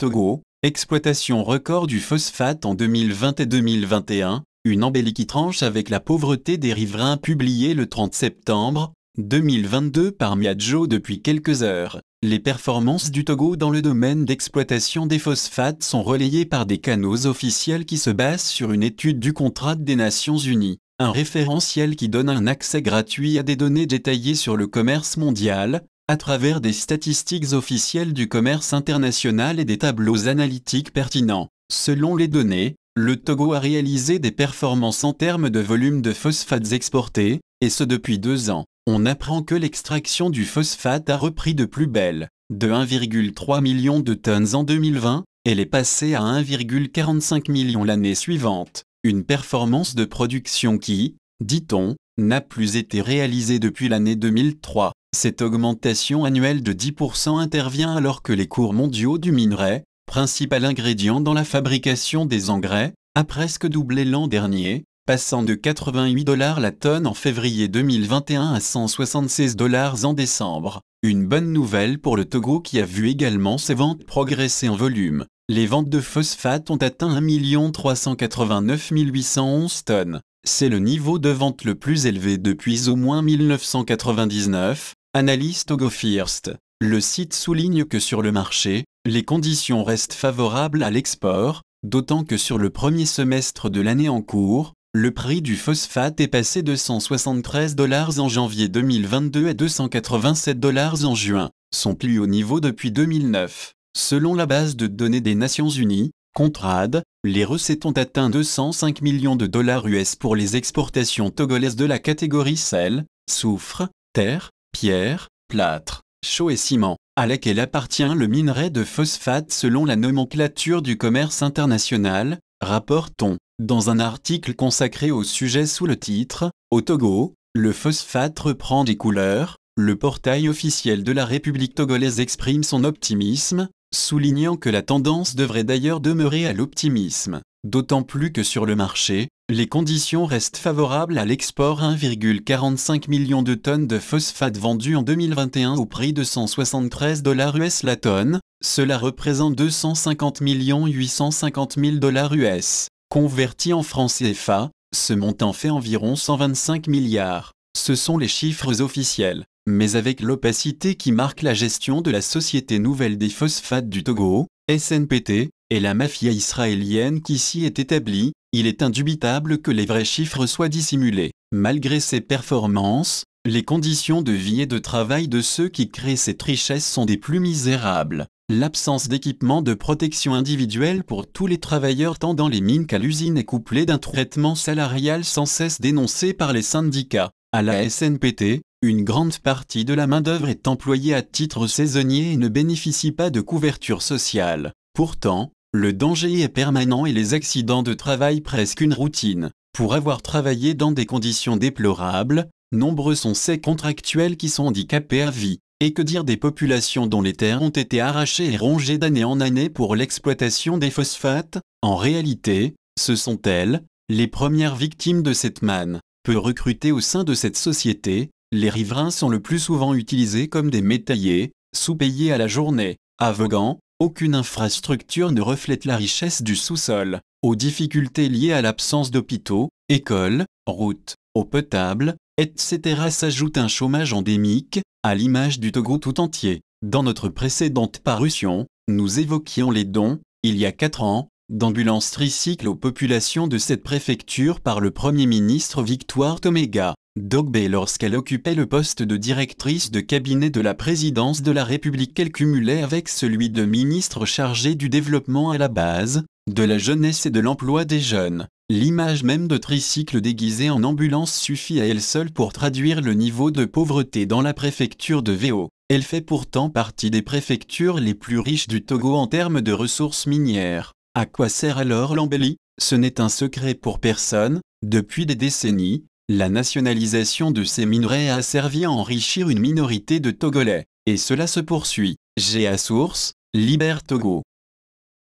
Togo, exploitation record du phosphate en 2020 et 2021, une embellie qui tranche avec la pauvreté des riverains publiée le 30 septembre 2022 par Miadjo depuis quelques heures. Les performances du Togo dans le domaine d'exploitation des phosphates sont relayées par des canaux officiels qui se basent sur une étude du contrat des Nations Unies, un référentiel qui donne un accès gratuit à des données détaillées sur le commerce mondial, à travers des statistiques officielles du commerce international et des tableaux analytiques pertinents. Selon les données, le Togo a réalisé des performances en termes de volume de phosphates exportés, et ce depuis deux ans. On apprend que l'extraction du phosphate a repris de plus belle, de 1,3 million de tonnes en 2020, elle est passée à 1,45 million l'année suivante, une performance de production qui, dit-on, n'a plus été réalisée depuis l'année 2003. Cette augmentation annuelle de 10% intervient alors que les cours mondiaux du minerai, principal ingrédient dans la fabrication des engrais, a presque doublé l'an dernier, passant de 88 dollars la tonne en février 2021 à 176 dollars en décembre. Une bonne nouvelle pour le Togo qui a vu également ses ventes progresser en volume. Les ventes de phosphate ont atteint 1 389 811 tonnes, c'est le niveau de vente le plus élevé depuis au moins 1999, analyse First. Le site souligne que sur le marché, les conditions restent favorables à l'export, d'autant que sur le premier semestre de l'année en cours, le prix du phosphate est passé de 173 dollars en janvier 2022 à 287 dollars en juin, son plus haut niveau depuis 2009. Selon la base de données des Nations Unies, Contrad, les recettes ont atteint 205 millions de dollars US pour les exportations togolaises de la catégorie sel, soufre, terre, pierre, plâtre, chaux et ciment, à laquelle appartient le minerai de phosphate selon la nomenclature du commerce international, rapporte on dans un article consacré au sujet sous le titre Au Togo, le phosphate reprend des couleurs, le portail officiel de la République togolaise exprime son optimisme, soulignant que la tendance devrait d'ailleurs demeurer à l'optimisme, d'autant plus que sur le marché, les conditions restent favorables à l'export 1,45 million de tonnes de phosphate vendues en 2021 au prix de 173 dollars US la tonne, cela représente 250 850 000 dollars US. Converti en francs CFA, ce montant fait environ 125 milliards. Ce sont les chiffres officiels mais avec l'opacité qui marque la gestion de la Société nouvelle des phosphates du Togo, SNPT, et la mafia israélienne qui s'y est établie, il est indubitable que les vrais chiffres soient dissimulés. Malgré ces performances, les conditions de vie et de travail de ceux qui créent cette richesse sont des plus misérables. L'absence d'équipement de protection individuelle pour tous les travailleurs tant dans les mines qu'à l'usine est couplée d'un traitement salarial sans cesse dénoncé par les syndicats. À la SNPT, une grande partie de la main-d'œuvre est employée à titre saisonnier et ne bénéficie pas de couverture sociale. Pourtant, le danger est permanent et les accidents de travail presque une routine. Pour avoir travaillé dans des conditions déplorables, nombreux sont ces contractuels qui sont handicapés à vie. Et que dire des populations dont les terres ont été arrachées et rongées d'année en année pour l'exploitation des phosphates En réalité, ce sont elles, les premières victimes de cette manne recrutés recruter au sein de cette société, les riverains sont le plus souvent utilisés comme des métayers, sous-payés à la journée, Aveugant, aucune infrastructure ne reflète la richesse du sous-sol, aux difficultés liées à l'absence d'hôpitaux, écoles, routes, eau potable, etc. s'ajoute un chômage endémique, à l'image du Togo tout entier. Dans notre précédente parution, nous évoquions les dons, il y a quatre ans, d'ambulance tricycle aux populations de cette préfecture par le Premier ministre Victoire Toméga d'Ogbe lorsqu'elle occupait le poste de directrice de cabinet de la présidence de la République qu'elle cumulait avec celui de ministre chargé du développement à la base, de la jeunesse et de l'emploi des jeunes. L'image même de tricycle déguisé en ambulance suffit à elle seule pour traduire le niveau de pauvreté dans la préfecture de Véo. Elle fait pourtant partie des préfectures les plus riches du Togo en termes de ressources minières. À quoi sert alors l'embellie Ce n'est un secret pour personne, depuis des décennies, la nationalisation de ces minerais a servi à enrichir une minorité de Togolais, et cela se poursuit. GA Source, Liber Togo.